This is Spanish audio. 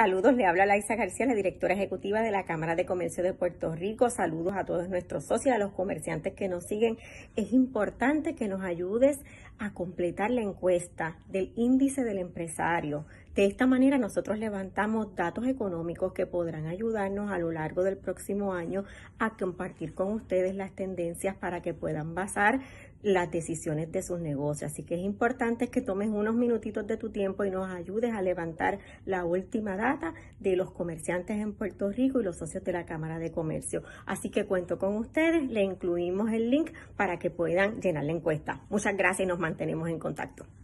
Saludos, le habla Laisa García, la directora ejecutiva de la Cámara de Comercio de Puerto Rico. Saludos a todos nuestros socios, a los comerciantes que nos siguen. Es importante que nos ayudes a completar la encuesta del índice del empresario. De esta manera nosotros levantamos datos económicos que podrán ayudarnos a lo largo del próximo año a compartir con ustedes las tendencias para que puedan basar las decisiones de sus negocios. Así que es importante que tomes unos minutitos de tu tiempo y nos ayudes a levantar la última data de los comerciantes en Puerto Rico y los socios de la Cámara de Comercio. Así que cuento con ustedes, le incluimos el link para que puedan llenar la encuesta. Muchas gracias y nos mantenemos en contacto.